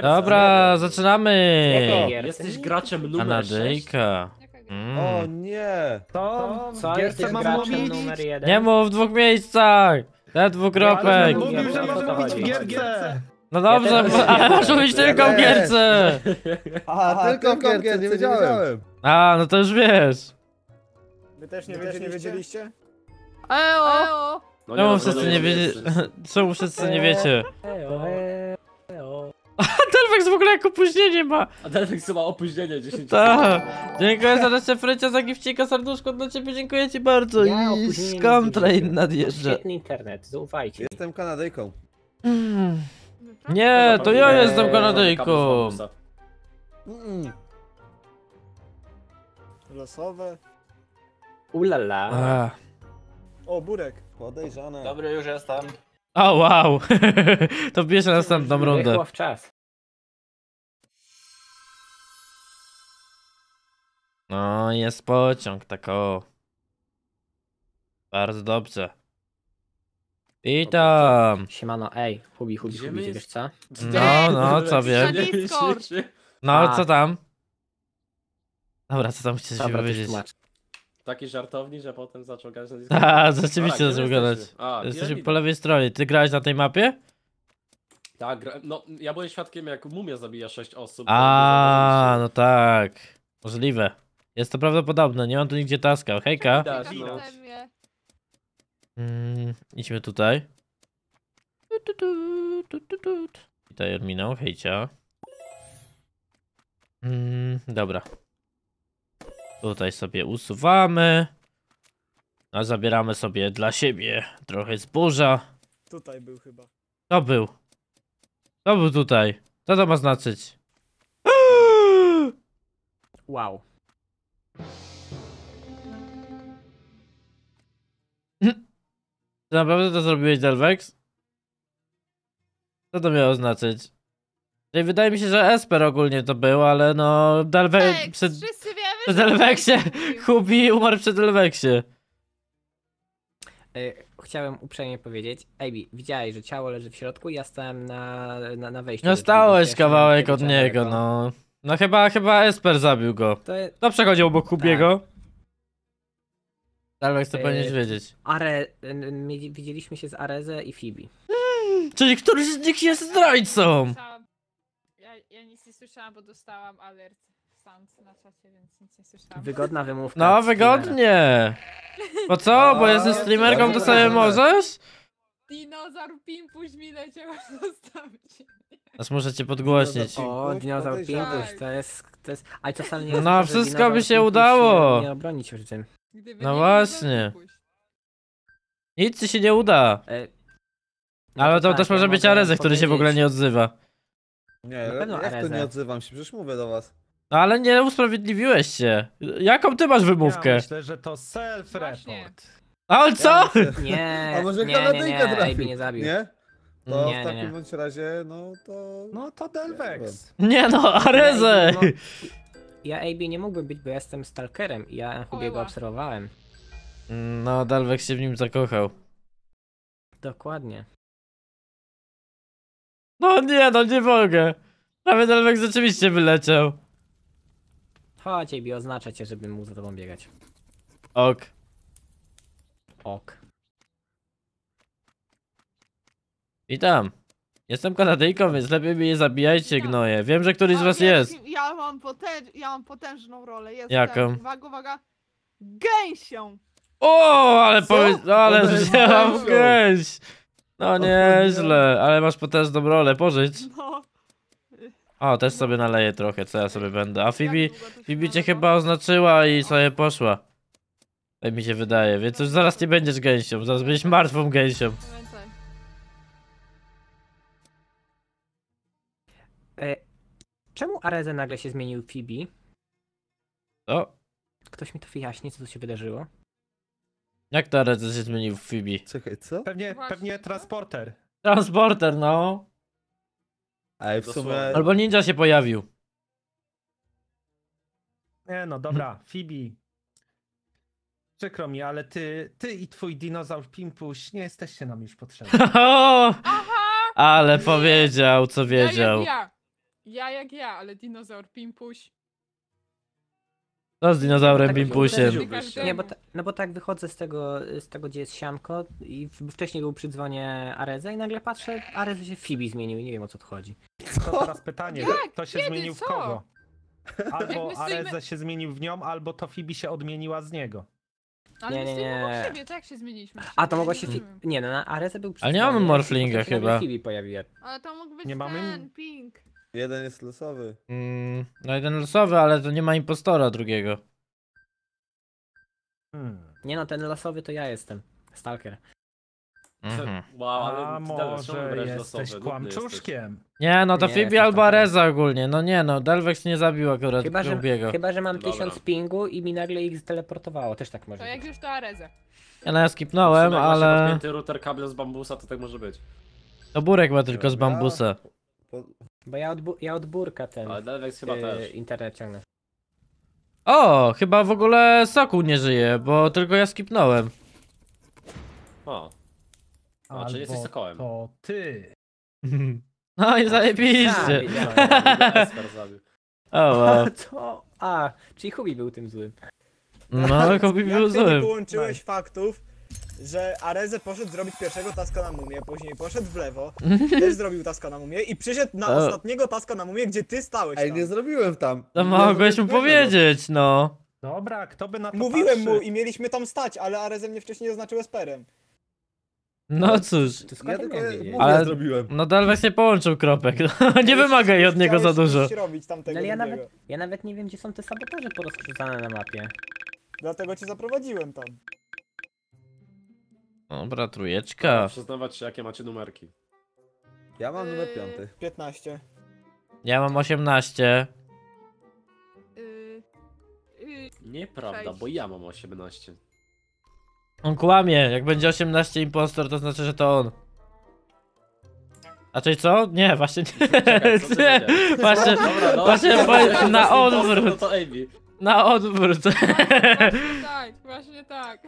Dobra, zaczynamy! Jesteś graczem numer sześć. Kanadyjka. O mm. nie! Tom, co jest Gierce mam graczem mówić? numer Nie mów w dwóch miejscach! Te dwukropek! Ale Mówił, że może być w gierce! No dobrze, ale masz mówić tylko w gierce! Aha, tylko w gierce, nie wiedziałem. A, no to już wiesz. Wy też nie, wiedzieliście? Eo! No Czemu wszyscy nie wiecie? No czemu wszyscy nie wiecie? Eo. A Delvex w ogóle jak opóźnienie ma. A Delvex ma opóźnienie 10 Tak. Dziękuję za nasze frycia, za gifcika, serduszko dla ciebie, dziękuję ci bardzo. Ja I train nadjeżdża. Świetny internet, zaufajcie. Jestem Kanadyjką. Mm. No tak. Nie, to ja jestem Kanadyjką. Mm. Losowe. Ulala. A. O, burek. Podejrzane. Dobry, już jestem. O, wow. to bierze następną rundę. w czas. No, jest pociąg, tak o. Bardzo dobrze. Witam. Siemano, ej, hubi, hubi, Gdzie my hubi, wiesz co? No, no, co wiem. No, co tam? Dobra, co tam chcesz powiedzieć? Taki żartowni, że potem zaczął grać na Discord. A, rzeczywiście zaczął grać. Jesteśmy po lewej stronie. Ty grałeś na tej mapie? Tak, gra... no, ja byłem świadkiem jak mumia zabija sześć osób. A, no tak. Możliwe. Jest to prawdopodobne, nie mam tu nigdzie taska. Hejka. No? Mm, idźmy tutaj. Witaj Erminą, hejcia. Mm, dobra. Tutaj sobie usuwamy. A zabieramy sobie dla siebie trochę zboża. Tutaj był chyba. To był. To był tutaj. Co to ma znaczyć? Wow. Czy naprawdę to zrobiłeś, Delvex? Co to miało znaczyć? Czyli wydaje mi się, że Esper ogólnie to był, ale no... Delvex... Przed, przed Delvexie... Hubi umarł przed Delvexie. E, chciałem uprzejmie powiedzieć, Ebi, widziałeś, że ciało leży w środku ja stałem na, na, na wejściu. No stałeś kawałek od niego, no. No chyba, chyba Esper zabił go. To je... No przechodził obok tak. Kubiego. Tak. chcę yy, powinieneś wiedzieć. Are... widzieliśmy się z Areze i Fibi. Hmm, czyli któryś z nich jest zdrajcą! Ja, ja nic nie słyszałam, bo dostałam alert na czasie, więc nic nie słyszałam. Wygodna wymówka. No, wygodnie! Bo co? Bo jesteś no, streamerką, to sobie tak. możesz? Dinozaur pimpuś mi leciał zostawić. Teraz muszę cię podgłośnić. O, dinozaur pinguś, to jest, to jest... A czasami nie jest No, wszystko by się udało. Nie, no nie obronić przy tym. No właśnie. Nic ci się nie uda. E, no Ale to tak, też może być mogę który się w ogóle nie odzywa. Nie, Na pewno jak to nie odzywam się, przecież mówię do was. No ale nie usprawiedliwiłeś się. Jaką ty masz Ja wymówkę? myślę, że to self-report. Ale co? Nie, A może nie, nie, Kanadyjka nie, nie zabił. Nie? To Nie, w takim nie. razie, no to... No to Delvex. Nie no, Arezę! Ja, ja AB nie mógłbym być, bo ja jestem stalkerem i ja Hubiego go obserwowałem. No, Dalwek się w nim zakochał. Dokładnie. No nie, no nie mogę. Nawet Dalwek rzeczywiście wyleciał. Chodź AB, oznacza cię, żebym mógł za tobą biegać. Ok. Ok. Witam. Jestem Kanadyjką, więc lepiej mnie nie zabijajcie, gnoje. Wiem, że któryś z was jest. Ja mam, potęż, ja mam potężną rolę. Jestem. Jaką? Uwaga, uwaga. Gęsią. O, ale powiedz, no, ale wzięłam gęś. No nieźle, ale masz potężną rolę, pożyć. No. O, też sobie naleję trochę, co ja sobie będę. A Fibi, Fibi cię chyba oznaczyła i sobie poszła. Tak mi się wydaje, więc już zaraz nie będziesz gęsią, zaraz będziesz martwą gęsią. E, czemu Areze nagle się zmienił w Fibi? O. No. Ktoś mi to wyjaśni, co tu się wydarzyło. Jak to Areze się zmienił w Fibi? Czekaj, co? Pewnie, pewnie transporter. Transporter, no. w sumie... Albo ninja się pojawił. Nie no, dobra, Fibi. Przykro mi, ale ty, ty i twój dinozaur Pimpuś nie jesteście nam już potrzebni. Aha! Ale powiedział, co wiedział. Ja, ja, ja. Ja jak ja, ale dinozaur Pimpuś. No z dinozaurem Tak, tak. Nie, bo, ta, no bo tak wychodzę z tego, z tego gdzie jest sianko i wcześniej był przy dzwonie Areza i nagle patrzę, Areza się Fibi zmienił i nie wiem o co tu chodzi. To teraz pytanie, kto się Kiedy? zmienił w kogo? Albo Areza się zmienił w nią, albo to Fibi się odmieniła z niego. Ale Nie, nie, nie, siebie, tak się zmieniliśmy. A to mogła się... nie no, na Areza był przy Ale nie mamy Morflinga chyba. Fibi pojawiła. Ale to mógł być Nie mamy- Pink. Jeden jest losowy. Mm, no jeden losowy, ale to nie ma impostora drugiego. Hmm. Nie no, ten losowy to ja jestem. Stalker. Mhm. Wow, ale A może jesteś losowy, kłamczuszkiem. Nie no, to Fibi albo Areza ogólnie. No nie no, Delvex nie zabił akurat Chyba że, drugiego. chyba, że mam Dobra. 1000 pingu i mi nagle ich teleportowało, też tak może To jak już to Areza. Ja no ja skipnąłem, Jak masz ale podpięty router kable z bambusa, to tak może być. to Burek ma tylko z bambusa. Bo ja od, ja od burka ten Ale Delvex chyba y, też. internet ciągnę. O, chyba w ogóle Soku nie żyje, bo tylko ja skipnąłem. O, A, czyli jesteś sokołem. To ty. No i zajebiście. Tak, Eskar zabił. O, wow. To... A, czyli Hubi był tym złym. No, Hubi był Ty nie połączyłeś faktów, że Areze poszedł zrobić pierwszego taska na mumie, później poszedł w lewo, mhm. też zrobił taska na mumie i przyszedł na O. ostatniego taska na mumie, gdzie ty stałeś Ej, nie zrobiłem tam. No mogłeś mu powiedzieć, no. Dobra, kto by na to Mówiłem patrzy? mu i mieliśmy tam stać, ale Areze mnie wcześniej oznaczył esperem. No cóż. Ja to tak tylko miałeś Ale- zrobiłem. No Dalwek nie połączył kropek. No, nie wymagaj od niego za dużo. robić tamtego No, ale ja nawet, ja nawet nie wiem, gdzie są te sabotaże porozkrzyczane na mapie. Dlatego cię zaprowadziłem tam. Dobra, trójeczka. Przyznawać się, jakie macie numerki. Ja mam numer Yy, piąty. 15. Ja mam 18. Yy, yy, Nieprawda, bo ja mam 18. On kłamie. Jak będzie 18 impostor, to znaczy, że to on. A czyli co? Nie, właśnie nie. Czekaj, nie. Właśnie Dobra, no. właśnie na odwrót. to na odwrót. właśnie tak, właśnie tak.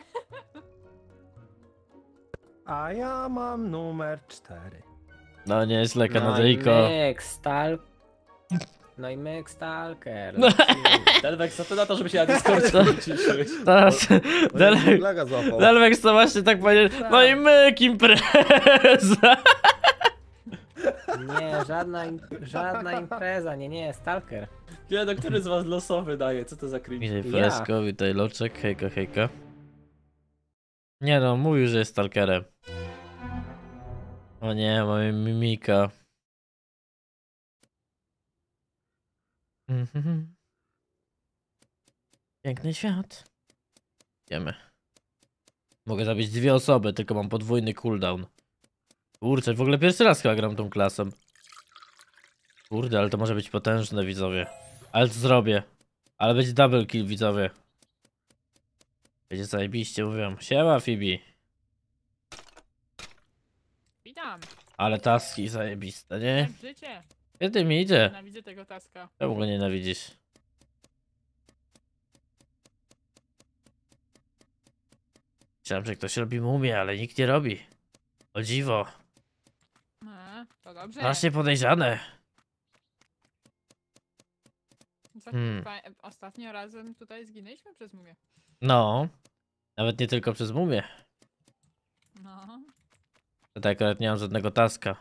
A ja mam numer 4. No nie, jest No i myk, No i myk, stalker. No. Delwex, co no ty na to, żeby się na Discordzie Teraz, Delwex, Delwex to właśnie tak powiedział, tak. no i myk, impreza. Nie, żadna, żadna impreza, nie, nie, stalker. Nie, no który z was losowy daje, co to za cringe? Witaj Fresko, ja. witaj Loczek, hejka, hejka. Nie no, mówił, że jest stalkerem. O nie, mamy mimika. Mhm. Piękny świat. Idziemy. Mogę zabić dwie osoby, tylko mam podwójny cooldown. Kurczę, w ogóle pierwszy raz chyba gram tą klasą. Kurde, ale to może być potężne, widzowie. Ale to zrobię. Ale będzie double kill, widzowie. Będzie zajebiście, mówią. Siema, Fibi. Witam. Ale taski zajebiste, nie? Wiem życie. Kiedy mi idzie? Nienawidzę tego taska. Czemu go nienawidzisz? Chciałem, że ktoś robi mumię, ale nikt nie robi. O dziwo. A, no, to dobrze. Strasznie podejrzane. Hmm. Ostatnio razem tutaj zginęliśmy przez mumię. No. Nawet nie tylko przez mumię. No. tak akurat nie mam żadnego taska.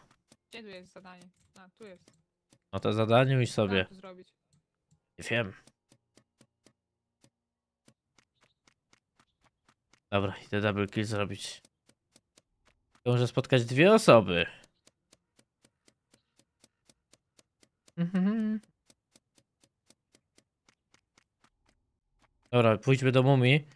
Gdzie tu jest zadanie? A, tu jest. No to zadanie mi sobie. Co zrobić? Nie wiem. Dobra, idę double kill zrobić. To może spotkać dwie osoby. Mhm. Dobra, pójdźmy do mumii.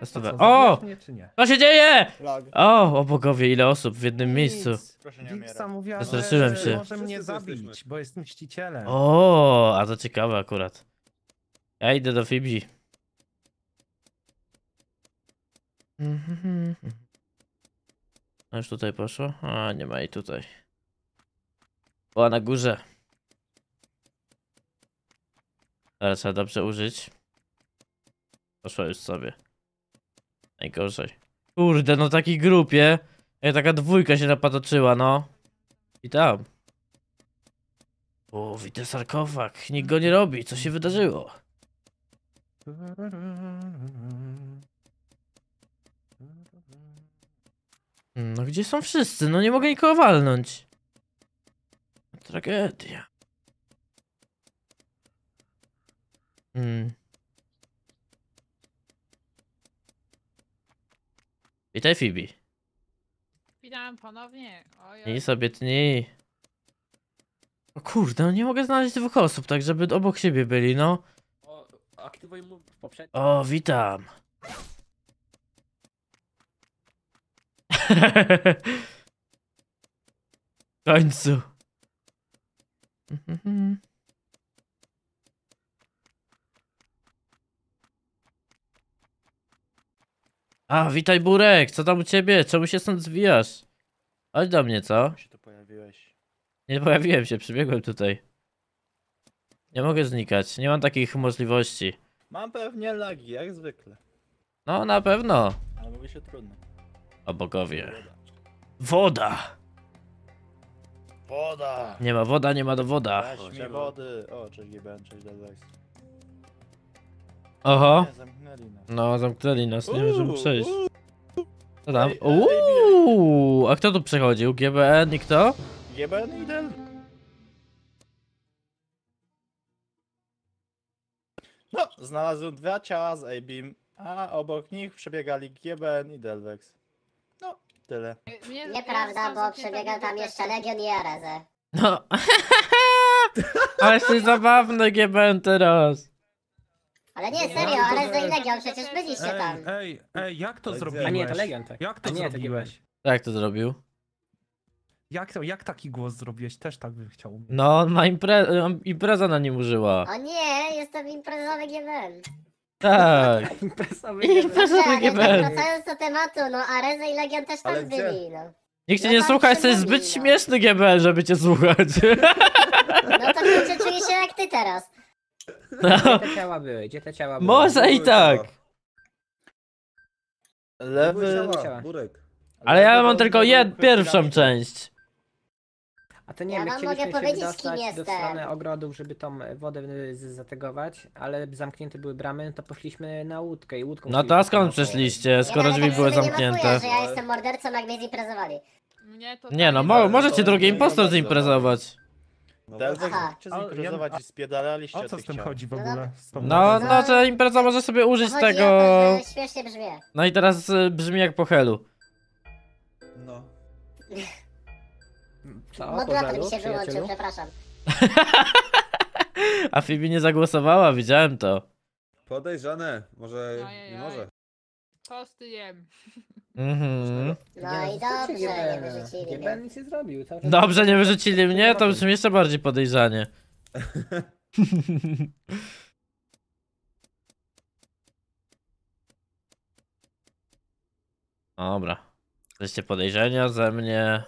Testowe. O! Nie, czy Co się dzieje? O, o bogowie, ile osób w jednym miejscu. Proszę nie Dixa mówiła, Zastraszyłem że się. może mnie zabić, bo jest mścicielem. O, a to ciekawe akurat. Ja idę do Fibzi. A już tutaj poszło? A, nie ma jej tutaj. Była na górze. Teraz trzeba dobrze użyć. Poszła już sobie. Najgorzej. Kurde, no takiej grupie. Jak e, taka dwójka się napatoczyła, no. I tam. O, widzę sarkofag. Nikt go nie robi. Co się wydarzyło? Mm, no gdzie są wszyscy? No nie mogę nikogo walnąć. Tragedia. Hmm. Witaj, Fibi. Witam ponownie. Ojoj. I sobie tnij. O kurde, no nie mogę znaleźć dwóch osób, tak żeby obok siebie byli, no. O, aktywuj mu poprzednio. O, witam. w końcu. Mhm, mhm. A, witaj Burek, co tam u ciebie? Czemu się stąd zwijasz? Chodź do mnie, co? Się tu pojawiłeś. Nie pojawiłem się, przybiegłem tutaj. Nie mogę znikać, nie mam takich możliwości. Mam pewnie lagi, jak zwykle. No, na pewno. Ale mówi się trudno. O bogowie. Woda! Woda! Nie ma woda, nie ma do woda. Weź mi wody. O, cześć GBN, cześć Delvex. Oho. No, zamknęli nas, nie możemy przejść. Co tam? Uuuu! a kto tu przechodził? GBN i kto? GBN i Del. No, znalazłem dwa ciała z A-Beam, a obok nich przebiegali GBN i Delvex. No, tyle. Nieprawda, bo przebiegał tam jeszcze Legion i Ereze. No. Ale jest zabawne GBN teraz. Ale nie, serio, ale z Legion przecież byliście tam. Ej, ej, jak to tak zrobiłeś? A nie, to Legion, tak. Jak to zrobiłeś? Jak to zrobił? Jak, to, jak taki głos zrobiłeś? Też tak bym chciał. No, on ma impreza na nim użyła. O nie, jestem imprezowy GBL. Tak. imprezowy GBL. Tak, GBL. Wracając do tematu, no Areza i Legion też tam ale byli, no. Nikt cię no nie słucha, jesteś zbyt no. śmieszny GBL, żeby cię słuchać. No to czuję się jak ty teraz. No. Gdzie te ciała były? Gdzie te ciała były? Może i tak. Lewy... Burek. Ale ja mam tylko jed pierwszą część. A to nie ja wiem, wam mogę się powiedzieć, kim do jestem. strony ogrodów, żeby tą wodę z- zategować, ale zamknięte były bramy, no to poszliśmy na łódkę i łódką... No to a skąd przeszliście, skoro drzwi były zamknięte? że ja jestem mordercą, jak mnie zimprezowali. Nie no, tak mo możecie drugi impostor zimprezować. No Delwek Aha. cię i spiedalaliście O co z tym chodzi w no ogóle? No, no, że impreza może sobie użyć Chodzi tego. o to, że śmiesznie brzmię. No i teraz y, brzmi jak po helu. No. Co, Modulator mi Pawelu, się wyłączył, przepraszam. A Fibi nie zagłosowała, widziałem to. Podejrzane. Może Ajajaj. nie może. Tosty jem. Mhm. No i dobrze, nie wyrzucili mnie. nic nie zrobił. Dobrze, nie wyrzucili mnie, to brzmi jeszcze bardziej podejrzanie. Dobra. Jesteście podejrzenia ze mnie.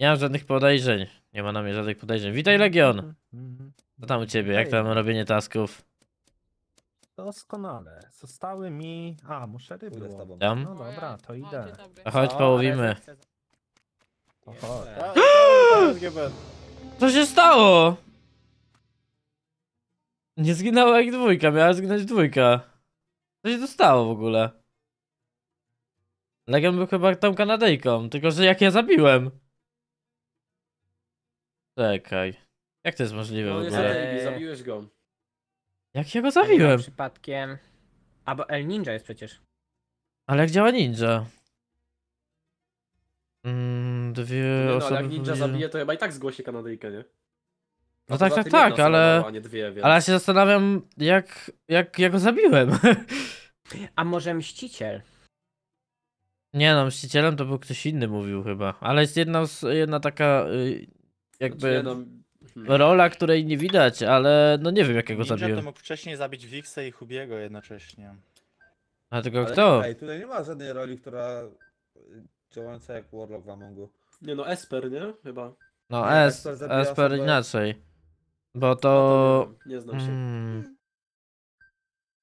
Nie mam żadnych podejrzeń. Nie ma na mnie żadnych podejrzeń. Witaj Legion! Mhm. Co tam u ciebie Jak tam robienie tasków? Doskonale. Zostały mi... A, muszę ryby Pójdę z tobą. Tam? No dobra, to idę. A chodź połowimy. Co się stało? Nie zginęła jak dwójka, miała zginąć dwójka. Co się stało w ogóle? Legion był chyba tą Kanadyjką, tylko że jak ja zabiłem. Czekaj. Jak to jest możliwe no, w ogóle? zabiłeś go. Jak ja go zabiłem? Przypadkiem. A bo El Ninja jest przecież. Ale jak działa ninja? Mm, dwie no, osoby. No, jak ninja zabije, to chyba i tak zgłosi Kanadyjkę, nie? No, no tak, tak, tak, ale. No, dwie, Ale ja się zastanawiam, jak, jak ja go zabiłem. A może mściciel? Nie no, mścicielem to był ktoś inny mówił chyba. Ale jest jedna, jedna taka. Y, jakby. Znaczy, nie, no, Mhm. Rola, której nie widać, ale no nie wiem jakiego Ninja zabiłem. to mógł wcześniej zabić Wixę i Hubiego jednocześnie. A tylko Ale kto? Ej, tutaj nie ma żadnej roli, która y, działająca jak Warlock w Amongu. Nie no, Esper, nie? Chyba. No Nie, Esper Esper inaczej. Bo to... No nie, nie znam się. Hmm.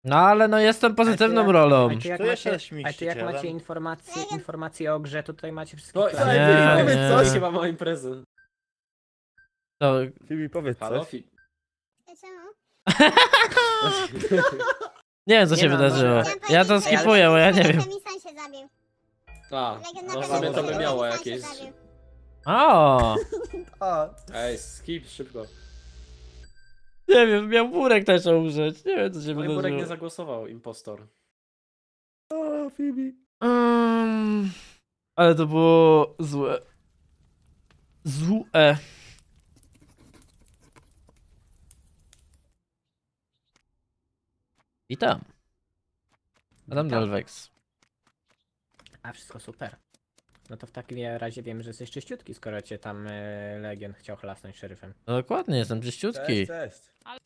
No ale no jestem pozytywną jak- rolą. A ty jak macie, a jak macie informacje, informacje o grze, to tutaj macie wszystkie No, i- klasy. nie, nie. nie. chyba ma to... Fibi, powiedz Halo, coś. Fi... nie wiem, co się no, wydarzyło. Ja to skipuję, bo ja nie wiem. Sam A, no w sumie to by miało jakieś... zabił. O, Ej, skip szybko. nie wiem, miał burek też użyć. Nie wiem, co się wydarzyło. No i Burek nie zagłosował, impostor. o, Fibi. Mm, ale to było złe. Złe. I Witam. Adam Delvex. A wszystko super. No to w takim razie wiem, że jesteś czyściutki, skoro cię tam y, Legion chciał chlasnąć szeryfem. No dokładnie, jestem czyściutki. Cześć, cześć.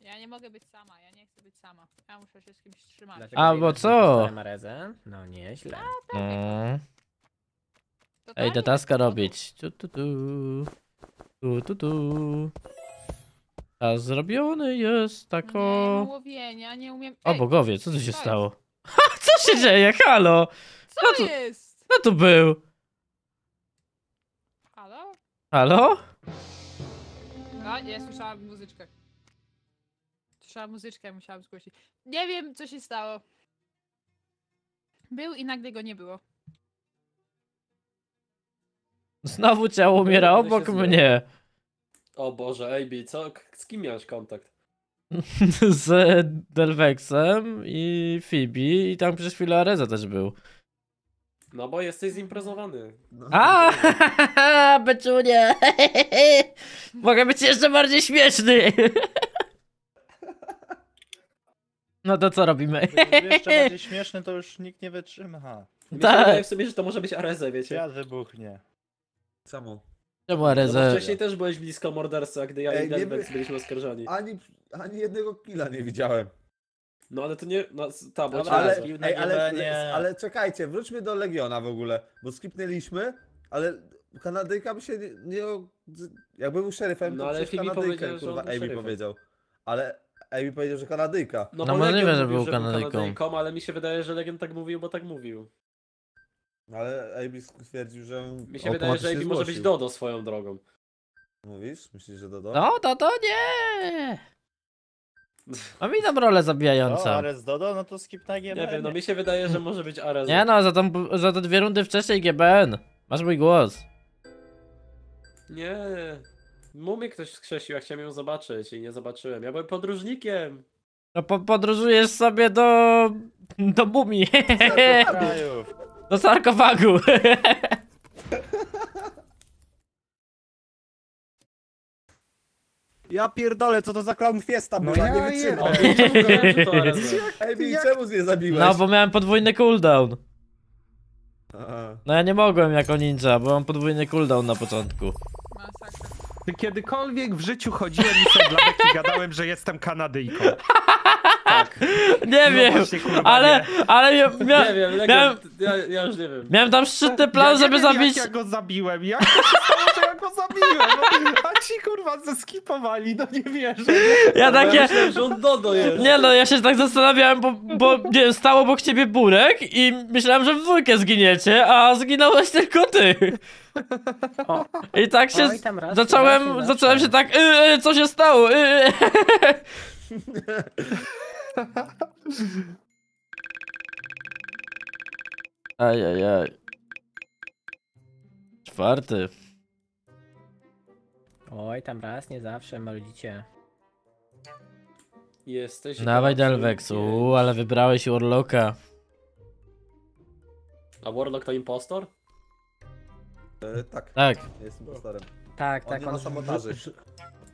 Ja nie mogę być sama, ja nie chcę być sama. Ja muszę się z kimś trzymać. Dlatego A, bo co? dostałem Arezę. No nieźle. Tak. Mm. Ej, tak, do taska robić. Tu, tu, tu. Tu, tu, tu. A zrobiony jest tako... Nie, mówienia, no nie umiem... Ej, o bogowie, co tu się stało? Ha, co się dzieje? Halo! Co no tu, jest? No tu był? Halo? Halo? No, ja słyszałam muzyczkę. Słyszałam muzyczkę, musiałam zgłosić. Nie wiem, co się stało. Był i nagle go nie było. Znowu ciało umiera obok mnie. O Boże, AB, co, z kim miałeś kontakt? z Delvexem i Phoebe i tam przez chwilę Areza też był. No bo jesteś zimprezowany. No. A, beczunie! Mogę być jeszcze bardziej śmieszny! No to co robimy? jeszcze bardziej śmieszny to już nikt nie wytrzyma. Tak. w sobie, że to może być Areze, wiecie? Ja wybuchnie. Samo. To była no rezerwa. No, wcześniej też byłeś blisko morderstwa, gdy ja Ej, i nie Denbex by- byliśmy oskarżani. Ani, ani jednego killa nie widziałem. No ale to nie. No, ta, bo Dobra, ale, ale, ej, ale, ale czekajcie, wróćmy do Legiona w ogóle, bo skipnęliśmy, ale Kanadyjka by się nie... nie jakby był szeryfem, No, to ale przecież Kanadyjkę, powiedział, kurwa, Amy powiedział. Ale Amy powiedział, że Kanadyjka. No, no bo nie wiem, że był był Kanadyjką. Ale mi się wydaje, że Legion tak mówił, bo tak mówił. Ale Abis stwierdził, że. Mi się wydaje, że Abis może być Dodo swoją drogą. Mówisz? Myślisz, że Dodo? No, Dodo nie! A no mi tam rolę zabijającą. No, Ares Dodo, no to skip na GBN. Nie wiem, no mi się wydaje, że może być Ares. Nie no, za, tą, za te dwie rundy wcześniej GBN. Masz mój głos. Nie. Mumie ktoś skrzesił, ja chciałem ją zobaczyć i nie zobaczyłem. Ja byłem podróżnikiem. No po podróżujesz sobie do... do mumii. Do do sarkofagu. Ja pierdolę, co to za clown fiesta no była, no nie wytrzymam. Ej, mi czemu mnie zabiłeś? No, bo miałem podwójny cooldown. No ja nie mogłem jako ninja, bo mam podwójny cooldown na początku. Masakra. kiedykolwiek w życiu chodziłem i sobie dla gadałem, że jestem Kanadyjką? Tak. Nie no wiem, właśnie, kurwa, ale, nie. ale mia, mia, nie wiem, miałem, ja, ja już nie wiem. miałem tam szczytny plan, ja żeby wiem, zabić... Jak ja go zabiłem, jak się go zabiłem? No, a ci kurwa zeskipowali, no nie wierzę. Ja takie... myślałem, że on Dodo jest. Nie no, ja się tak zastanawiałem, bo, bo nie wiem, stał obok ciebie Burek i myślałem, że w dwójkę zginiecie, a zginąłeś tylko ty. O. I tak się Oj, raz, zacząłem, raz, zacząłem się tak, y, y, co się stało? Y, y. Ajajaj. Czwarty. Oj, tam raz nie zawsze marudzicie. Jesteś. Dawaj Delvex, ale wybrałeś Warlocka. A Warlock to impostor? E, tak. Tak. Jestem impostorem. Tak, On tak. On ma sabotaży.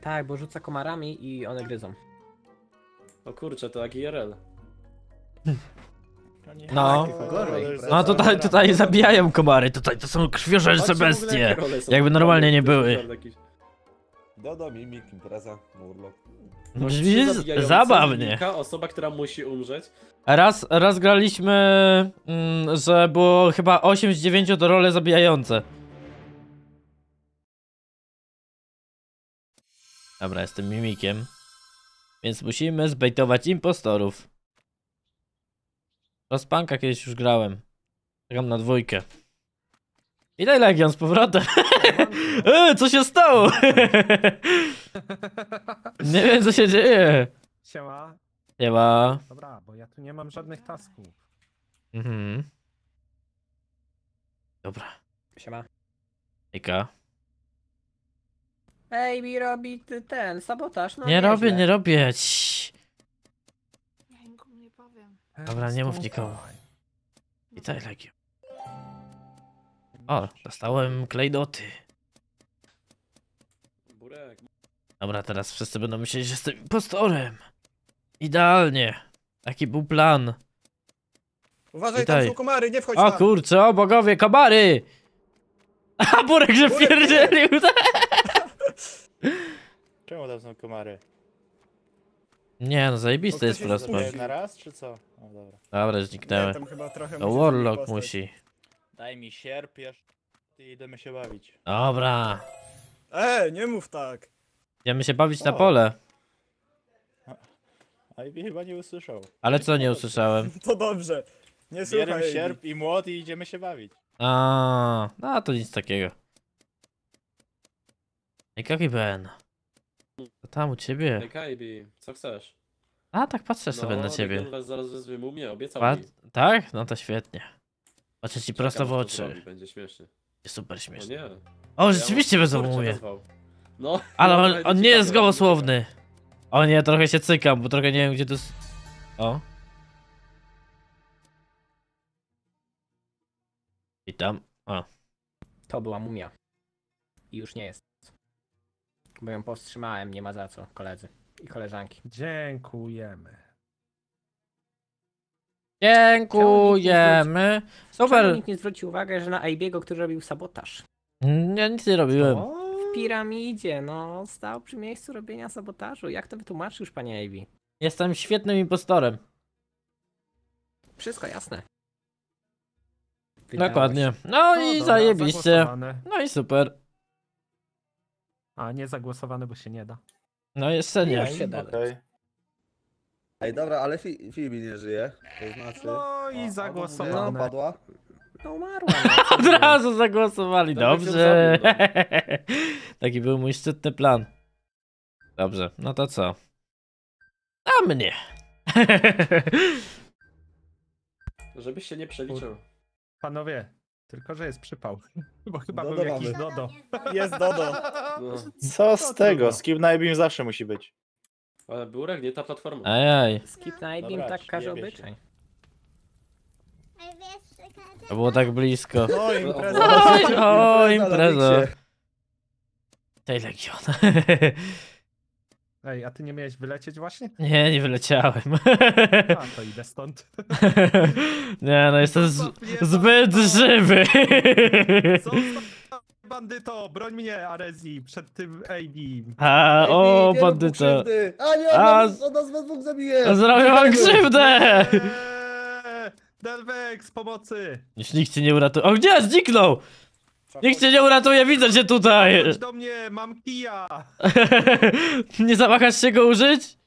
tak, bo rzuca komarami i one gryzą. O no kurczę, to jak IRL. No. No. No, no tutaj, tutaj zabijają komary, tutaj to są krwiożerce bestie. Jakby normalnie nie były. Dodo, Mimik, Impreza, murlok. No, Brzmi zabawnie. Osoba, która musi umrzeć. Raz, raz graliśmy, mm, że było chyba 8 z 9 to role zabijające. Dobra, jestem mimikiem. Więc musimy zbejtować impostorów. Rozpanka kiedyś już grałem. Czekam na dwójkę. I daj Legion z powrotem. e, co się stało? nie wiem co się dzieje. Siema. Siema. Dobra, bo ja tu nie mam żadnych tasków. Mhm. Dobra. Siema. Ejka. Ej, mi robi ty- ten, sabotaż. No, Nie robię, nie robię. Ciii. Ja nikomu nie powiem. Dobra, nie mów nikomu. I tak O, dostałem klejdoty. Dobra, teraz wszyscy będą myśleć, że jestem impostorem. Idealnie. Taki był plan. Uważaj, Witaj. tam są komary, nie wchodź O tam. kurczę, o bogowie, komary! A Burek, że Burek, pierdzielił. tak? Czemu tam są komary? Nie, no zajebiste jest po prostu. Na raz czy co? O, dobra. Dobra, zniknęły. chyba trochę No Warlock musi. Daj mi sierp jeszcze i idziemy się bawić. Dobra. E, nie mów tak. Idziemy się bawić na pole. A i chyba nie usłyszał. Ale co nie usłyszałem? To dobrze. Nie Bierem Bierę sierp i młot i idziemy się bawić. A, no to nic takiego. kaki Ben? To tam u ciebie. co chcesz? A, tak patrzę sobie no, na ciebie. zaraz wezmę mumię, obiecał Pat mi. Tak? No to świetnie. Patrzę ci Ciekawe, prosto w oczy. Zrobi, będzie śmieszny. Jest super śmieszny. O, nie. o rzeczywiście ja mumię. No, Ale no, on, on, nie jest gołosłowny. O nie, trochę się cykam, bo trochę nie wiem gdzie to jest... O. Witam. O. To była mumia. I już nie jest. Bo ją powstrzymałem, nie ma za co, koledzy i koleżanki. Dziękujemy. Dziękujemy. Super. nikt nie zwrócił uwagi, że na Aibiego, który robił sabotaż? Ja nic nie robiłem. O, W piramidzie, no, stał przy miejscu robienia sabotażu. Jak to wytłumaczysz, panie Aibi? Jestem świetnym impostorem. Wszystko jasne. Dokładnie. No, No i no dobra, zajebiście. No i super. A nie zagłosowany, bo się nie da. No jest Nie, się da. Okay. Ej, dobra, ale Fi- Fibi nie żyje. To znaczy. No i Nie zagłosowany. No, padła. No umarła. no. Od razu zagłosowali, No, tak się dobrze. Taki był mój szczytny plan. Dobrze, no to co? A mnie. Żebyś się nie przeliczył. Panowie, tylko, że jest przypał. Bo chyba Dodo był jakiś Dodo. Jest Dodo. No. Co no z tego? Skip Najbim zawsze musi być. Ale był nie ta platforma. Ajaj. Skip Night tak każe obyczaj. To było tak blisko. O no, impreza. O, impreza. Tej Legiona. Ej, a ty nie miałeś wylecieć właśnie? Nie, nie wyleciałem. A, to idę stąd. Nie, no jestem z, zbyt żywy. Zostaw bandyto, broń mnie, Arezi, przed tym Ejdim. A, o, no, bandyto. A nie, on, A- nas, on nas we dwóch zabije! Zrobię wam krzywdę! Delvex, pomocy! Jeśli nikt cię nie uratuje. O, gdzie? Zniknął! Nikt cię nie uratuje, widzę cię tutaj! Chodź do mnie, mam kija! nie zawahasz się go użyć?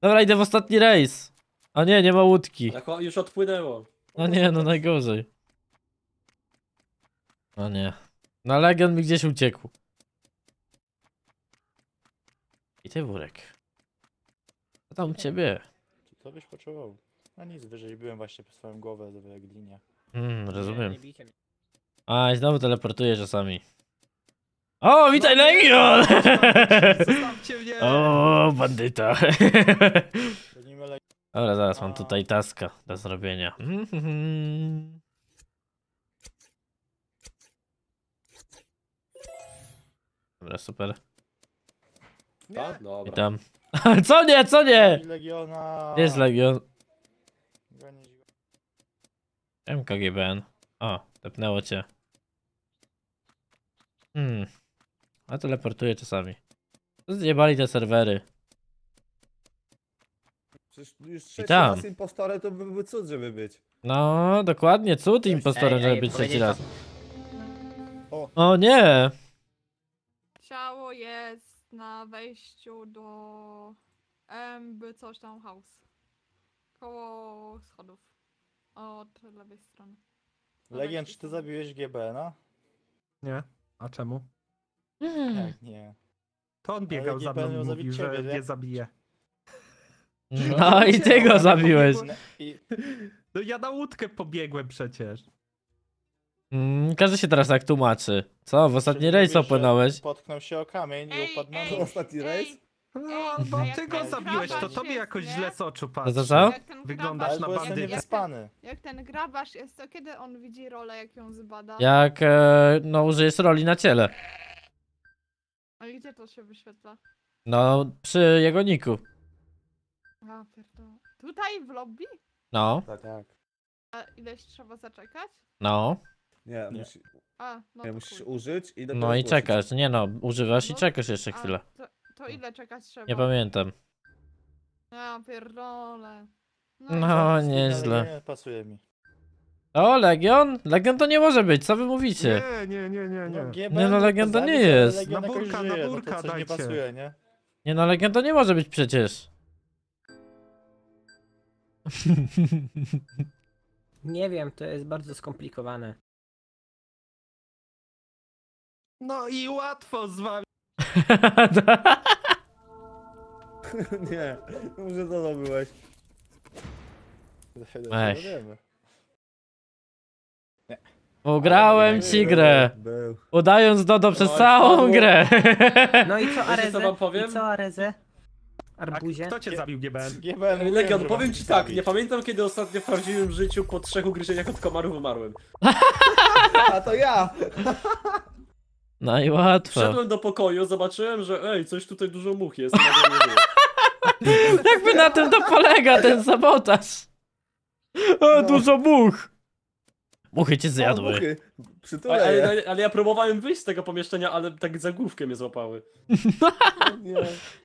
Dobra, idę w ostatni rejs. A nie, nie ma łódki. Tak, już odpłynęło. No nie, no najgorzej. No nie. Na Legion mi gdzieś uciekł. I ty, Burek. Co tam u ciebie? Co byś potrzebował? No nic, wyżej byłem właśnie po swoją głowę w Glinie. Mm, rozumiem. Nie, nie a, i znowu teleportuje czasami. O, witaj no, Legion! Zostawcie mnie! O, bandyta. Dobra, zaraz mam tutaj taska do zrobienia. Dobra, super. Nie. Witam. Co nie, co nie? Legiona. Jest Legion. MKGBN. O, tepnęło cię. Hmm. A teleportuje czasami. Zjebali te serwery. Przecież już trzeci tam. raz impostorem to by byłby cud, żeby być. No, dokładnie, cud impostorem, ej, żeby być trzeci raz. O. o nie! Ciało jest na wejściu do by coś tam house. Koło schodów. Od lewej strony. Legend, czy ty zabiłeś GBN-a? No? Nie. A czemu? Mm. Tak, nie. To on biegał za mną, i mówił, że ciebie, mnie nie? Tak? zabije. No, no i ty go zabiłeś. No, ja na łódkę pobiegłem przecież. Mm, każdy się teraz tak tłumaczy. Co, w ostatni Czyli rejs opłynąłeś? Potknął się o kamień i upadł na Ostatni rejs? No, bo ty go zabiłeś, to tobie jakoś źle z oczu patrzy. Co? Wyglądasz na bo jest bandytę. Jak ten grabasz, jest, to kiedy on widzi rolę, jak ją zbada? Jak e, no użyjesz roli na ciele. A gdzie to się wyświetla? No, przy jego niku. A, pierdolę. Tutaj w lobby? No, Tak. tak. A ileś trzeba zaczekać? no. Nie, Nie. Musi, A, no nie musisz użyć i dopiero No i czekasz. Nie no, używasz i no. czekasz jeszcze chwilę. A, to hmm. ile czekać trzeba? Nie pamiętam. A, pierdolę. No, No, nieźle. Nie, pasuje mi. O, Legion? Legion to nie może być, co wy mówicie? Nie, nie, nie, nie, nie. na no, Nie, no, to nie jest. Na burka, na no burka to nie pasuje, nie? Nie no, Legion to nie może być przecież. Nie wiem, to jest bardzo skomplikowane. No i łatwo z wami. nie, może to zdobyłeś. Weź. Ugrałem ci grę. Udając Dodo no przez całą grę. No i co Arezę? I co Areze? Arbuzie? Kto cię zabił, GBN? GBN Legion, powiem ci tak, nie pamiętam kiedy ostatnio w prawdziwym życiu po trzech ugryzieniach od komarów umarłem. A to ja! Najłatwo. Wszedłem do pokoju, zobaczyłem, że ej, coś tutaj dużo much jest. Jakby na tym to polega ten sabotaż. E, no. Dużo much. Muchy cię zjadły. O, muchy. Ale, ale, ale, ja próbowałem wyjść z tego pomieszczenia, ale tak za główkę mnie złapały. nie.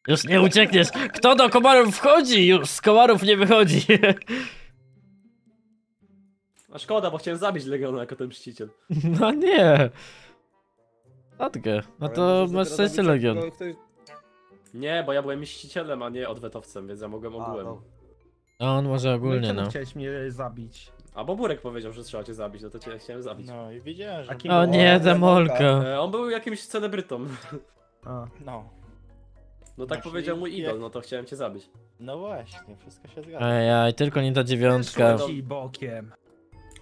Już nie uciekniesz. Kto do komarów wchodzi, już z komarów nie wychodzi. A szkoda, bo chciałem zabić Legiona jako ten mściciel. No nie. Tatkę. No to masz dopiero Legion. ktoś- Nie, bo ja byłem mścicielem, a nie odwetowcem, więc ja mogłem A, no. No on może No ogólnie, no. chciałeś mnie zabić? A bo Burek powiedział, że trzeba cię zabić, no to cię chciałem zabić. No i widziałem, że... O nie, demolka. E, on był jakimś celebrytą. A. No. No tak powiedział mój idol, no to chciałem cię zabić. No właśnie, wszystko się zgadza. Ej, tylko nie ta dziewiątka. Weszło ci bokiem.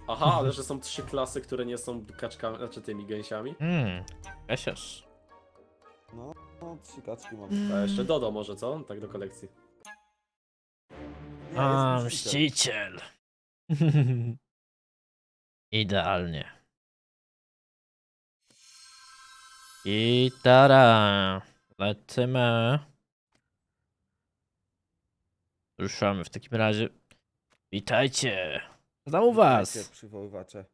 Aha, ale że są trzy klasy, które nie są kaczkami, znaczy tymi gęsiami. Hmm, Esiasz. No, no, trzy kaczki mam. A jeszcze Dodo może, co? Tak do kolekcji. Nie, A, mściciel. mściciel. Idealnie. I tara. Lecimy. Ruszamy w takim razie. Witajcie. Znam u was. Przywoływacze.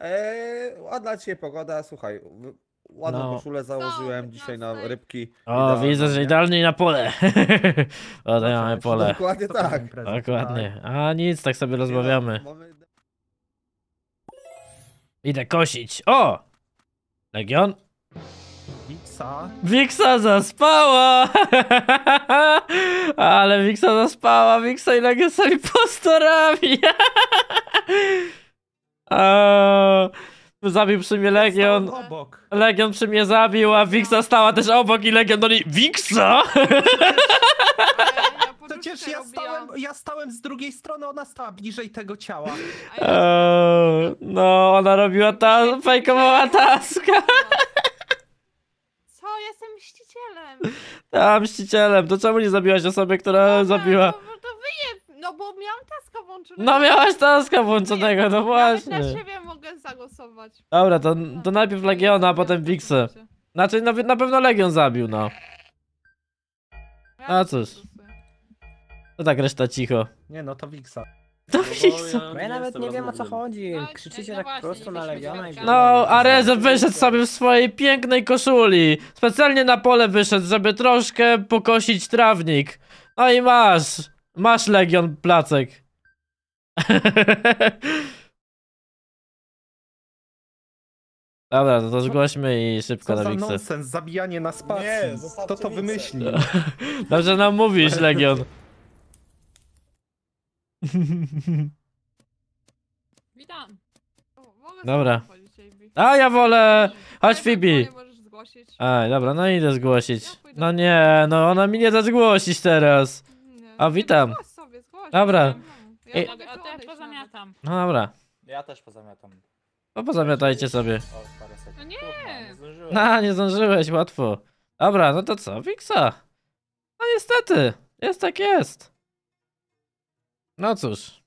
Eee, ładna dzisiaj pogoda, słuchaj. Ładną No. koszulę założyłem dzisiaj na rybki. O, widzę, że nie? idealnie na pole. o, tutaj mamy pole. Dokładnie tak. Dokładnie. Tak. A nic, tak sobie rozmawiamy. Idę kosić. O! Legion? Wiksa. Wiksa zaspała! Ale Wiksa zaspała, Wiksa i legion mi postarami! Zabił przy mnie Legion. Legion przy mnie zabił, a Wiksa stała też obok i Legion do niej. Wiksa! Przecież ja stałem, ja stałem z drugiej strony, ona stała bliżej tego ciała. Eee, no, ona robiła ta, fejkowała taska. No. A, mścicielem. To czemu nie zabiłaś osoby, która no, tak, zabiła? No, to wyjeb. No bo miałam taska włączonego. No miałaś taska włączonego, no właśnie. Nawet na siebie mogę zagłosować. Dobra, to, no, to najpierw Legiona, a potem Wixę. Znaczy, na, na pewno Legion zabił, no. A cóż. No tak, reszta cicho. Nie no, to Wixa. To wiesz ja no nawet nie wiem o co chodzi. Krzyczycie tak prosto na Legiona i... No, Areza wyszedł sobie w swojej pięknej koszuli. Specjalnie na pole wyszedł, żeby troszkę pokosić trawnik. No i masz. Masz Legion placek. Dobra, to to zgłośmy i szybko na za nonsens, zabijanie na spacji. Nie, to to wymyśli? Dobrze nam mówisz, Legion. Witam. Dobra. sobie A ja wolę! Chodź tak Fibi! Ej, dobra, no idę zgłosić. No nie, no ona mi nie da zgłosić teraz. A, witam. No dobra. Ja pozamiatam. No dobra, Ja też pozamiatam. no pozamiatajcie sobie. No nie! Kurwa, nie No, nie zdążyłeś, łatwo. Dobra, no to co, Wiksa? No niestety, jest tak jest. No cóż.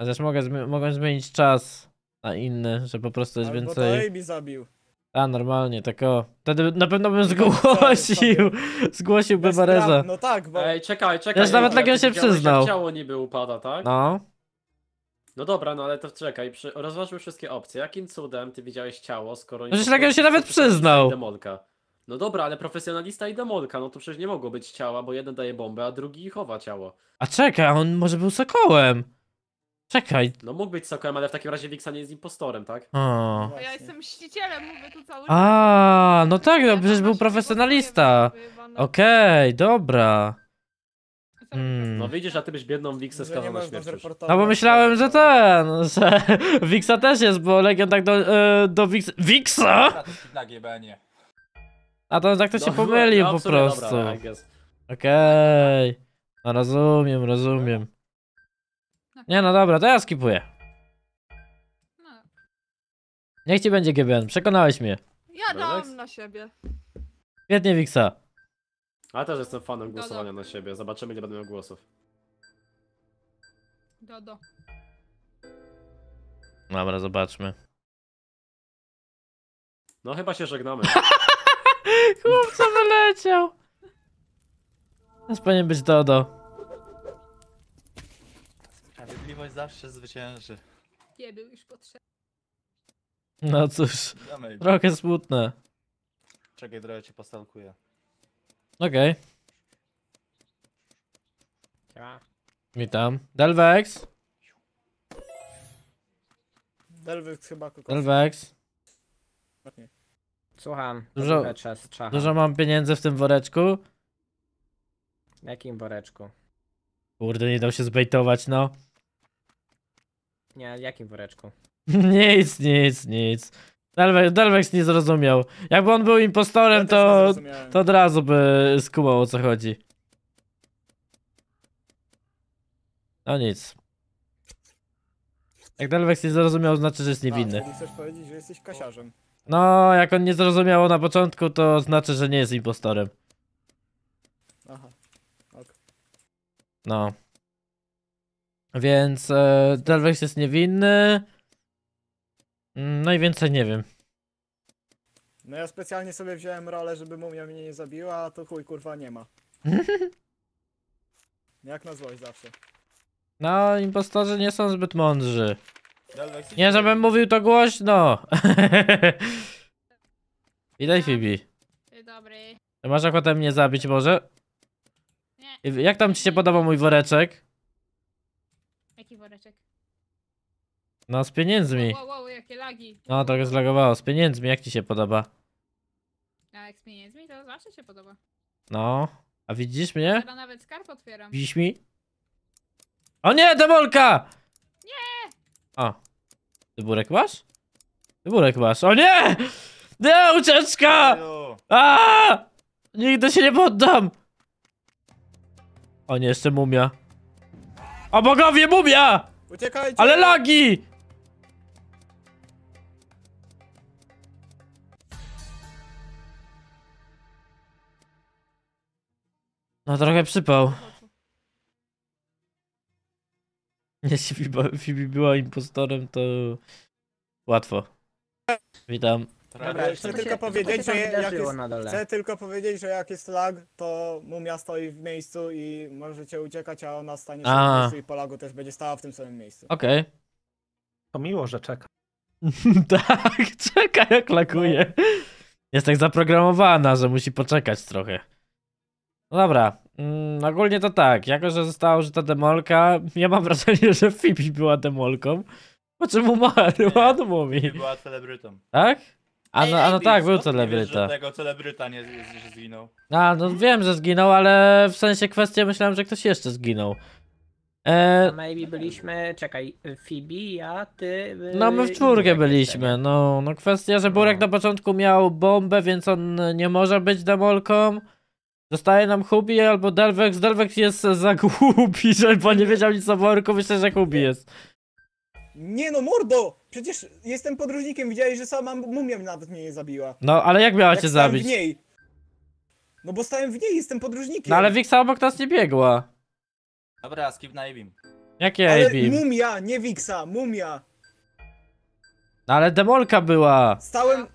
Chociaż mogę, zmi mogę zmienić czas na inny, że po prostu jest Albo więcej... Albo mi zabił. A, normalnie, tylko Wtedy na pewno bym zgłosił. Zgłosiłbym Bereza. No tak, bo. Ej, czekaj, czekaj. Też nawet Legion się przyznał. ciało niby upada, tak? No. No dobra, no ale to czekaj, rozważmy wszystkie opcje. Jakim cudem ty widziałeś ciało, skoro... No przecież Legion się nawet przyznał. Demolka. No dobra, ale profesjonalista i demolka, no to przecież nie mogło być ciała, bo jeden daje bombę, a drugi chowa ciało. A czekaj, on może był sokołem. Czekaj. No mógł być sokołem, ale w takim razie Wiksa nie jest impostorem, tak? O. No ja jestem mścicielem, mówię tu cały A, no tak, no przecież był profesjonalista. No. Okej, dobra. Hmm. No widzisz, a ty byś biedną Wiksę Że skazał na śmierć. No bo myślałem, że ten, że Wiksa też jest, bo Legion tak do, y, do Wiks... Wiksa? A to tak to się no, pomylił no, po sumie, prostu. No, Okej. Okay. No rozumiem, rozumiem. Tak. Nie no dobra, to ja skipuję. No. Niech ci będzie GBN, przekonałeś mnie. Ja dam na siebie. Świetnie, Wiksa. Ale też jestem fanem Dodo. głosowania na siebie. Zobaczymy, ile będę miał głosów. Dodo. Dobra, zobaczmy. No chyba się żegnamy. Chłopca wyleciał. Teraz powinien być Dodo. Sprawiedliwość zawsze zwycięży. Nie był już potrzebny. No cóż, Damy. trochę smutne. Czekaj, trochę cię postalkuję. Okej, Siema. witam. Delvex, Delwyk chyba kogoś. Delvex. Nie. Słucham, dużo, czas dużo mam pieniędzy w tym woreczku? W jakim woreczku? Kurde, nie dał się zbejtować, no. Nie, w jakim woreczku? nic, nic, nic. Delvex, Delvex nie zrozumiał. Jakby on był impostorem, ja to, to od razu by skumał o co chodzi. No nic. Jak Delvex nie zrozumiał, znaczy, że jest niewinny. A, tak, chcesz powiedzieć, że jesteś kasiarzem. No, jak on nie zrozumiał na początku, to znaczy, że nie jest impostorem. Aha. Ok. No. Więc e, Delvex jest niewinny. Mm, no i więcej nie wiem. No ja specjalnie sobie wziąłem rolę, żeby mumia mnie nie zabiła, a to chuj kurwa nie ma. Jak na złość zawsze. No, impostorzy nie są zbyt mądrzy. Nie, żebym mówił to głośno. Witaj, Fibi. Dzień dobry. masz ochotę mnie zabić może? Nie. Jak tam ci się podoba mój woreczek? Jaki woreczek? No, z pieniędzmi. Wow, wow, jakie lagi. No, trochę zlagowało. Z pieniędzmi, jak ci się podoba? A jak z pieniędzmi, to zawsze się podoba. No. A widzisz mnie? Teraz nawet skarb otwieram. Widzisz mi? O nie, demolka! A. Wyburek masz? Wyburek masz. O nie! Nie, ucieczka! A! Nigdy się nie poddam! O nie, jeszcze mumia. O bogowie, mumia! Uciekajcie! Ale lagi! No trochę przypał. Jeśli Fibi była impostorem, to łatwo. Witam. Dobra, chcę, tylko powiedzieć, że jak jest, chcę tylko powiedzieć, że jak jest lag, to mumia stoi w miejscu i możecie uciekać, a ona stanie się A. w miejscu i po lagu też będzie stała w tym samym miejscu. Okej. To miło, że czeka. tak, czeka jak lakuje. No. Jest tak zaprogramowana, że musi poczekać trochę. No dobra, mm, ogólnie to tak, jako że została użyta demolka, ja mam wrażenie, że Phoebe była demolką, po czym Umarł. Nie, on mówi. Nie była celebrytą. Tak? A no, a no tak, był no, celebryta. Wiesz, tego celebryta nie że zginął. A, no wiem, że zginął, ale w sensie kwestia myślałem, że ktoś jeszcze zginął. E... Maybe byliśmy, czekaj, Fibi, ja, ty... By... No my w czwórkę byliśmy, no, no kwestia, że Burek no. na początku miał bombę, więc on nie może być demolką. Zostaje nam Hubi albo Delvex. Delvex jest za głupi, bo nie wiedział nic o worku. Myślę, że Hubi jest. Nie no, mordo! Przecież jestem podróżnikiem, widziałeś, że sama mumia nawet mnie nie zabiła. No, ale jak miała jak cię zabić? w niej. No bo stałem w niej, jestem podróżnikiem. No ale Wiksa obok nas nie biegła. Dobra, skip na Abim. Jakie ale Abim? mumia, nie Wiksa, mumia. No ale demolka była. Stałem,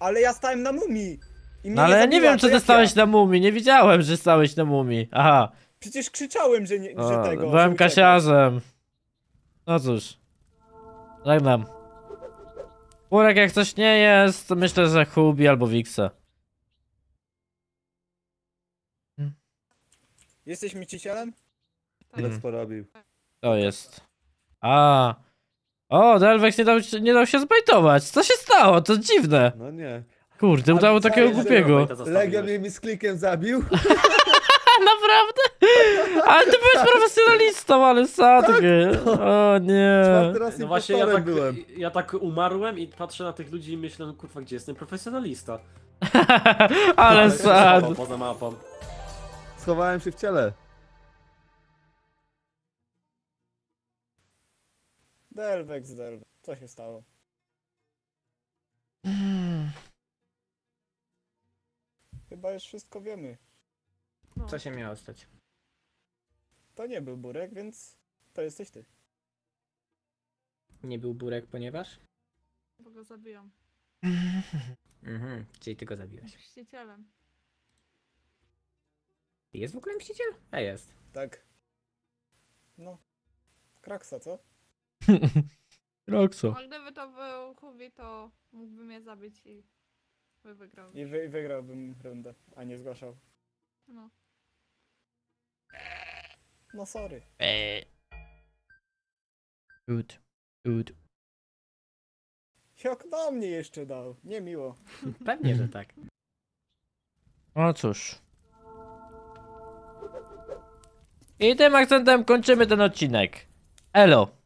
ale ja stałem na mumii. No, ale nie, wiem, czy ty stałeś na mumi, nie widziałem, że stałeś na mumi. Aha. Przecież krzyczałem, że, nie, że tego. Byłem kasiarzem. No cóż. Żegnam. Murek jak coś nie jest, to myślę, że Hubi albo Wixa. Jesteś micicielem? Lec tak. hmm. porobił. To jest. A. O, Delvex nie dał, nie dał się zbajtować. Co się stało? To dziwne. No nie. Kurde, udało takiego głupiego. Legion mnie mi z klikiem zabił. Naprawdę? Ale ty byłeś profesjonalistą, ale sadkę. Tak. O nie. No właśnie ja tak, byłem. ja tak umarłem i patrzę na tych ludzi i myślę, no kurwa, gdzie jestem profesjonalista? ale sad. Poza mapą. Schowałem się w ciele. Delvex, Delvex. Co się stało? Chyba już wszystko wiemy. No. Co się miało stać? To nie był Burek, więc to jesteś ty. Nie był Burek, ponieważ? Bo go zabiłam. Mhm, czyli ty go zabiłeś. Mścicielem. Jest w ogóle mściciel? A e, jest. Tak. No. Kraksa, co? Kraksa. A no, gdyby to był Hubi, to mógłby mnie zabić i by wygrał. I wy, wygrałbym rundę, a nie zgłaszał. No. No sorry. Eee. Good. Good. Jak na mnie jeszcze dał, nie miło. Pewnie, że tak. No cóż. I tym akcentem kończymy ten odcinek. Elo.